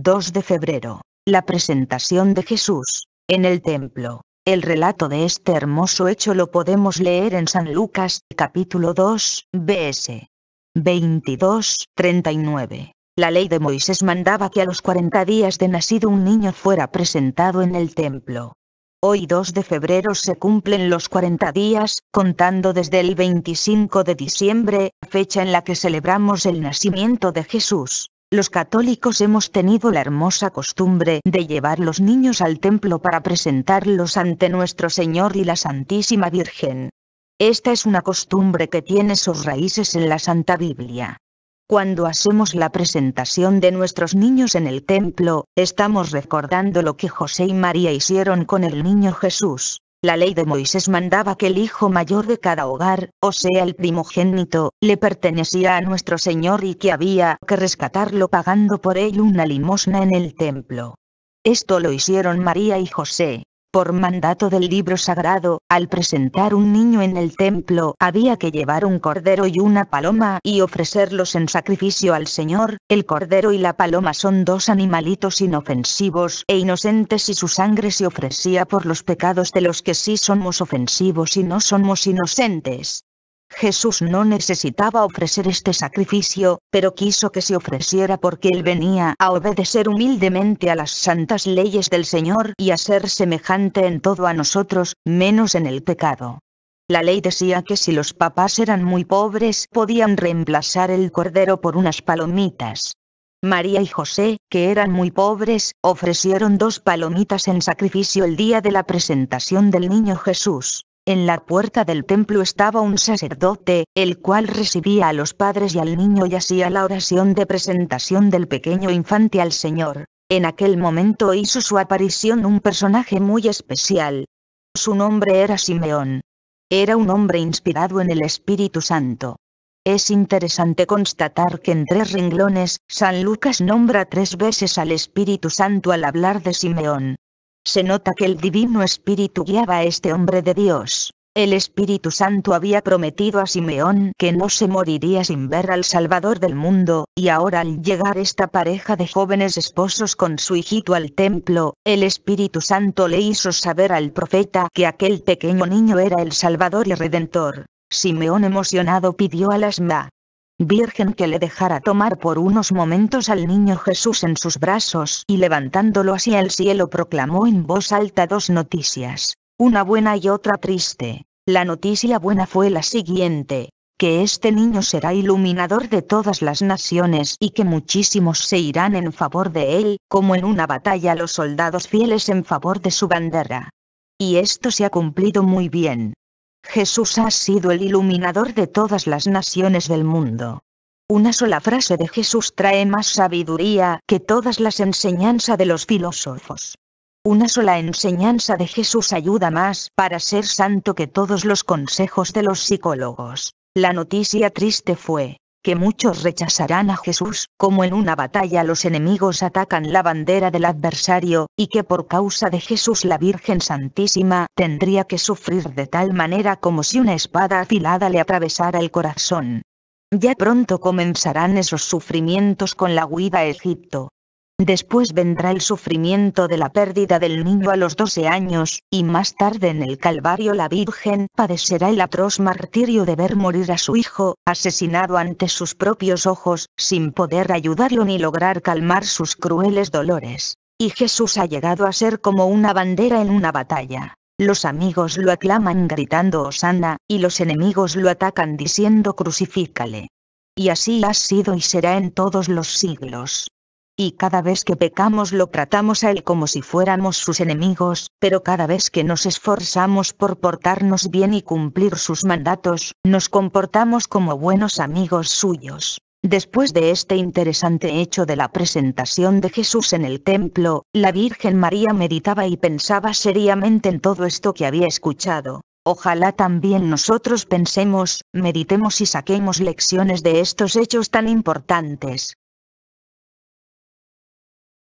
2 de febrero. La presentación de Jesús, en el templo. El relato de este hermoso hecho lo podemos leer en San Lucas, capítulo 2, bs. 22, 39. La ley de Moisés mandaba que a los 40 días de nacido un niño fuera presentado en el templo. Hoy 2 de febrero se cumplen los 40 días, contando desde el 25 de diciembre, fecha en la que celebramos el nacimiento de Jesús. Los católicos hemos tenido la hermosa costumbre de llevar los niños al templo para presentarlos ante nuestro Señor y la Santísima Virgen. Esta es una costumbre que tiene sus raíces en la Santa Biblia. Cuando hacemos la presentación de nuestros niños en el templo, estamos recordando lo que José y María hicieron con el niño Jesús. La ley de Moisés mandaba que el hijo mayor de cada hogar, o sea el primogénito, le pertenecía a nuestro Señor y que había que rescatarlo pagando por él una limosna en el templo. Esto lo hicieron María y José, por mandato del libro sagrado, al presentar un niño en el templo, había que llevar un cordero y una paloma y ofrecerlos en sacrificio al Señor. El cordero y la paloma son dos animalitos inofensivos e inocentes y su sangre se ofrecía por los pecados de los que sí somos ofensivos y no somos inocentes. Jesús no necesitaba ofrecer este sacrificio, pero quiso que se ofreciera porque él venía a obedecer humildemente a las santas leyes del Señor y a ser semejante en todo a nosotros, menos en el pecado. La ley decía que si los papás eran muy pobres podían reemplazar el cordero por unas palomitas. María y José, que eran muy pobres, ofrecieron dos palomitas en sacrificio el día de la presentación del niño Jesús. En la puerta del templo estaba un sacerdote, el cual recibía a los padres y al niño y hacía la oración de presentación del pequeño infante al Señor. En aquel momento hizo su aparición un personaje muy especial. Su nombre era Simeón. Era un hombre inspirado en el Espíritu Santo. Es interesante constatar que en tres renglones, San Lucas nombra tres veces al Espíritu Santo al hablar de Simeón se nota que el Divino Espíritu guiaba a este hombre de Dios. El Espíritu Santo había prometido a Simeón que no se moriría sin ver al Salvador del mundo, y ahora al llegar esta pareja de jóvenes esposos con su hijito al templo, el Espíritu Santo le hizo saber al profeta que aquel pequeño niño era el Salvador y Redentor. Simeón emocionado pidió al asma, Virgen que le dejara tomar por unos momentos al niño Jesús en sus brazos y levantándolo hacia el cielo proclamó en voz alta dos noticias, una buena y otra triste. La noticia buena fue la siguiente, que este niño será iluminador de todas las naciones y que muchísimos se irán en favor de él, como en una batalla los soldados fieles en favor de su bandera. Y esto se ha cumplido muy bien, Jesús ha sido el iluminador de todas las naciones del mundo. Una sola frase de Jesús trae más sabiduría que todas las enseñanzas de los filósofos. Una sola enseñanza de Jesús ayuda más para ser santo que todos los consejos de los psicólogos. La noticia triste fue, que muchos rechazarán a Jesús, como en una batalla los enemigos atacan la bandera del adversario, y que por causa de Jesús la Virgen Santísima tendría que sufrir de tal manera como si una espada afilada le atravesara el corazón. Ya pronto comenzarán esos sufrimientos con la huida a Egipto, Después vendrá el sufrimiento de la pérdida del niño a los doce años, y más tarde en el Calvario la Virgen padecerá el atroz martirio de ver morir a su hijo, asesinado ante sus propios ojos, sin poder ayudarlo ni lograr calmar sus crueles dolores. Y Jesús ha llegado a ser como una bandera en una batalla. Los amigos lo aclaman gritando Osana, y los enemigos lo atacan diciendo crucifícale. Y así ha sido y será en todos los siglos. Y cada vez que pecamos lo tratamos a Él como si fuéramos sus enemigos, pero cada vez que nos esforzamos por portarnos bien y cumplir sus mandatos, nos comportamos como buenos amigos suyos. Después de este interesante hecho de la presentación de Jesús en el templo, la Virgen María meditaba y pensaba seriamente en todo esto que había escuchado. Ojalá también nosotros pensemos, meditemos y saquemos lecciones de estos hechos tan importantes.